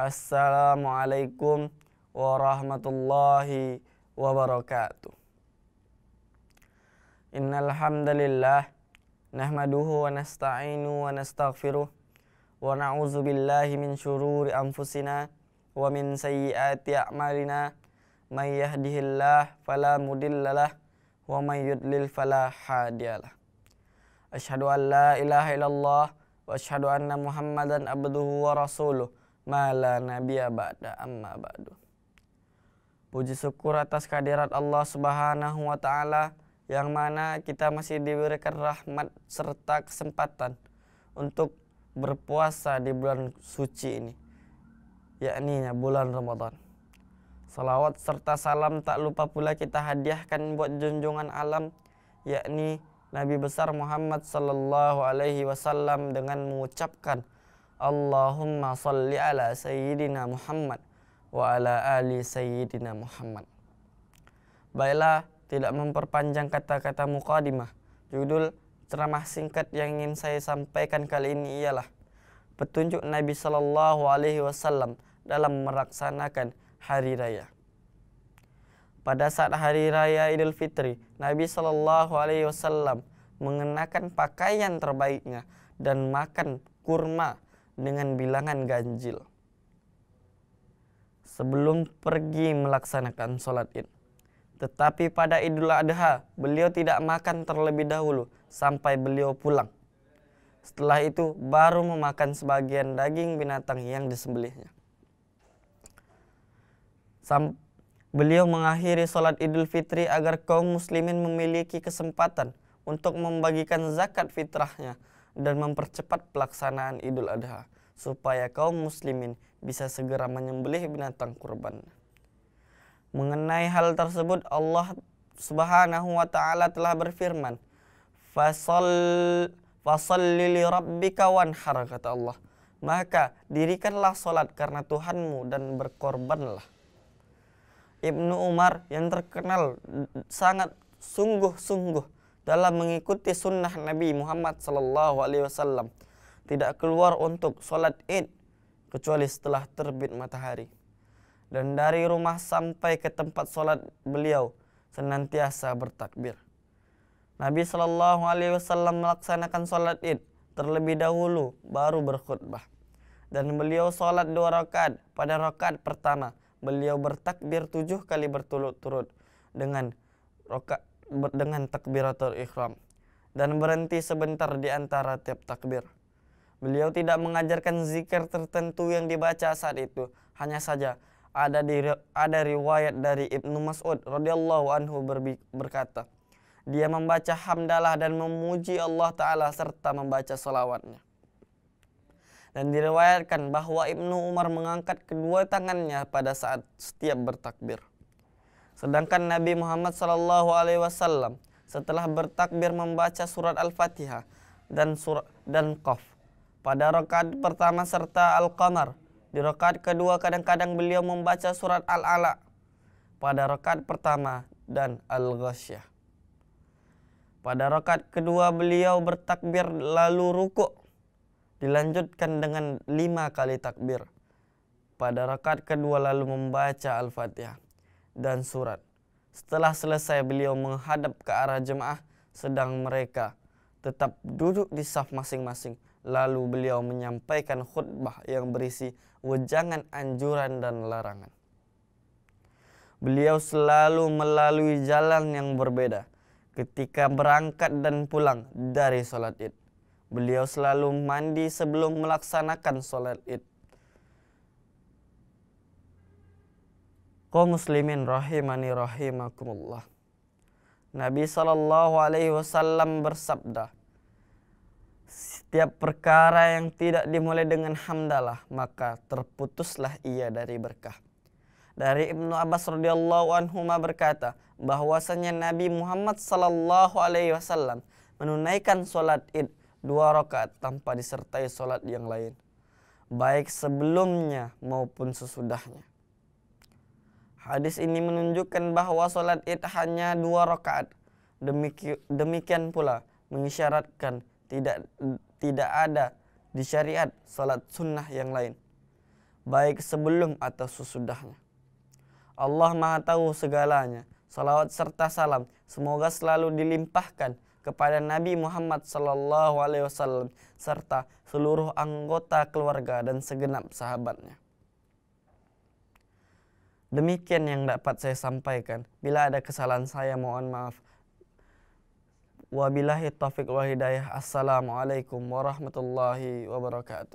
Assalamualaikum warahmatullahi wabarakatuh. Innal hamdalillah nahmaduhu wa nasta'inu wa nastaghfiruh wa na'udzu billahi min shururi anfusina wa min sayyiati a'malina may yahdihillah fala mudillalah wa may yudlil fala hadiyalah. Ashhadu an la ilaha illallah wa ashhadu anna Muhammadan abduhu wa rasuluh. Mala nabiya ba'da amma ba'du. Puji syukur atas kehadirat Allah Subhanahu wa taala yang mana kita masih diberikan rahmat serta kesempatan untuk berpuasa di bulan suci ini yakni bulan Ramadan. Salawat serta salam tak lupa pula kita hadiahkan buat junjungan alam yakni Nabi besar Muhammad sallallahu alaihi wasallam dengan mengucapkan Allahumma salli ala Sayyidina Muhammad wa ala ali Sayyidina Muhammad. Baiklah, tidak memperpanjang kata-kata mukadimah. Judul ceramah singkat yang ingin saya sampaikan kali ini ialah petunjuk Nabi sallallahu alaihi wasallam dalam meraksanakan hari raya. Pada saat hari raya Idul Fitri, Nabi sallallahu alaihi wasallam mengenakan pakaian terbaiknya dan makan kurma dengan bilangan ganjil sebelum pergi melaksanakan sholat id. Tetapi pada Idul Adha, beliau tidak makan terlebih dahulu sampai beliau pulang. Setelah itu baru memakan sebagian daging binatang yang disembelihnya. Sam beliau mengakhiri sholat Idul Fitri agar kaum muslimin memiliki kesempatan untuk membagikan zakat fitrahnya dan mempercepat pelaksanaan Idul Adha supaya kaum muslimin bisa segera menyembelih binatang kurban. Mengenai hal tersebut Allah Subhanahu wa taala telah berfirman, "Fasal fasalli li rabbika wanhar," kata Allah. Maka dirikanlah solat karena Tuhanmu dan berkorbanlah. Ibnu Umar yang terkenal sangat sungguh-sungguh dalam mengikuti sunnah Nabi Muhammad sallallahu alaihi wasallam tidak keluar untuk solat Id kecuali setelah terbit matahari dan dari rumah sampai ke tempat solat beliau senantiasa bertakbir Nabi sallallahu alaihi wasallam melaksanakan solat Id terlebih dahulu baru berkhutbah dan beliau solat dua rakaat pada rakaat pertama beliau bertakbir tujuh kali berturut-turut dengan rakaat dengan takbiratul ikhram dan berhenti sebentar di antara tiap takbir. Beliau tidak mengajarkan zikir tertentu yang dibaca saat itu, hanya saja ada di, ada riwayat dari Ibnu Mas'ud radhiyallahu anhu berkata, dia membaca hamdalah dan memuji Allah taala serta membaca selawatnya. Dan diriwayatkan bahwa Ibnu Umar mengangkat kedua tangannya pada saat setiap bertakbir. Sedangkan Nabi Muhammad sallallahu alaihi wasallam setelah bertakbir membaca surat Al-Fatihah dan surat dan Qaf pada rakaat pertama serta Al-Qamar. Di rakaat kedua kadang-kadang beliau membaca surat Al-Ala pada rakaat pertama dan Al-Ghasyah. Pada rakaat kedua beliau bertakbir lalu rukuk dilanjutkan dengan lima kali takbir. Pada rakaat kedua lalu membaca Al-Fatihah dan surat. Setelah selesai beliau menghadap ke arah jemaah sedang mereka tetap duduk di saf masing-masing. Lalu beliau menyampaikan khutbah yang berisi wejangan anjuran dan larangan. Beliau selalu melalui jalan yang berbeda ketika berangkat dan pulang dari solat id. Beliau selalu mandi sebelum melaksanakan solat id. Kau muslimin rahimani rahimakumullah. Nabi sallallahu alaihi wasallam bersabda, setiap perkara yang tidak dimulai dengan hamdalah maka terputuslah ia dari berkah. Dari Ibnu Abbas radhiyallahu anhu berkata bahwasanya Nabi Muhammad sallallahu alaihi wasallam menunaikan salat Id dua rakaat tanpa disertai salat yang lain baik sebelumnya maupun sesudahnya. Hadis ini menunjukkan bahawa solat id hanya dua rakaat. Demikian pula mengisyaratkan tidak tidak ada di syariat solat sunnah yang lain. Baik sebelum atau sesudahnya. Allah maha tahu segalanya. Salawat serta salam semoga selalu dilimpahkan kepada Nabi Muhammad sallallahu alaihi wasallam serta seluruh anggota keluarga dan segenap sahabatnya. Demikian yang dapat saya sampaikan. Bila ada kesalahan saya mohon maaf. Wabillahi taufik wal hidayah. Assalamualaikum warahmatullahi wabarakatuh.